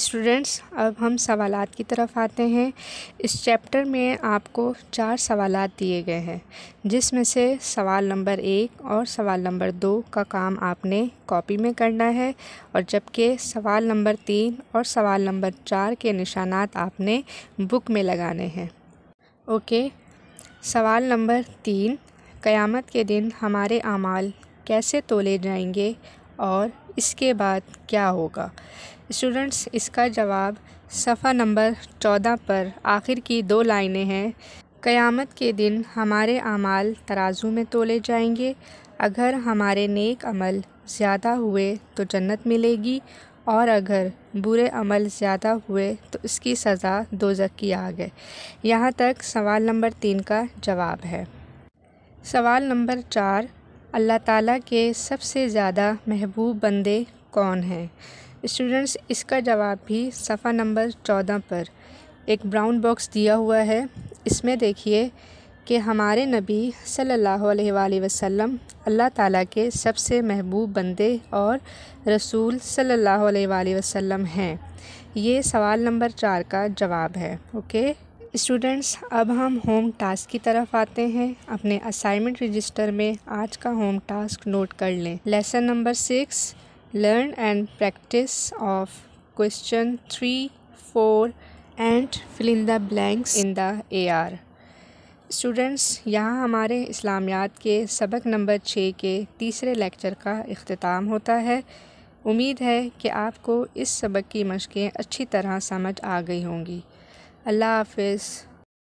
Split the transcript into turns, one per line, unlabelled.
Students अब हम सवाल की तरफ आते हैं इस चैप्टर में आपको चार सवाल दिए गए हैं जिसमें से सवाल नंबर एक और सवाल नंबर दो का काम आपने कॉपी में करना है और जबकि सवाल नंबर तीन और सवाल नंबर चार के निशानात आपने बुक में लगाने हैं ओके सवाल नंबर तीन क़यामत के दिन हमारे अमाल कैसे तोले जाएंगे और इसके बाद क्या होगा स्टूडेंट्स इसका जवाब सफ़ा नंबर चौदह पर आखिर की दो लाइनें हैं क़यामत के दिन हमारे अमाल तराजू में तोले जाएंगे अगर हमारे नेक अमल ज़्यादा हुए तो जन्नत मिलेगी और अगर बुरे अमल ज़्यादा हुए तो इसकी सज़ा दो की आग है यहाँ तक सवाल नंबर तीन का जवाब है सवाल नंबर चार अल्लाह ताला के सबसे ज़्यादा महबूब बंदे कौन हैं स्टूडेंट्स इसका जवाब भी सफ़ा नंबर चौदह पर एक ब्राउन बॉक्स दिया हुआ है इसमें देखिए कि हमारे नबी सल्लल्लाहु अलैहि वसल्लम अल्लाह ताला के सबसे महबूब बंदे और रसूल सल्लल्लाहु अलैहि वसल्लम हैं ये सवाल नंबर चार का जवाब है ओके स्टूडेंट्स अब हम होम टास्क की तरफ आते हैं अपने असाइनमेंट रजिस्टर में आज का होम टास्क नोट कर लें lesson number six learn and practice of question three four and fill in the blanks in the A R students यहाँ हमारे इस्लामियात के सबक नंबर छः के तीसरे लेक्चर का अख्ताम होता है उम्मीद है कि आपको इस सबक की मशक़ें अच्छी तरह समझ आ गई होंगी Allah Hafiz.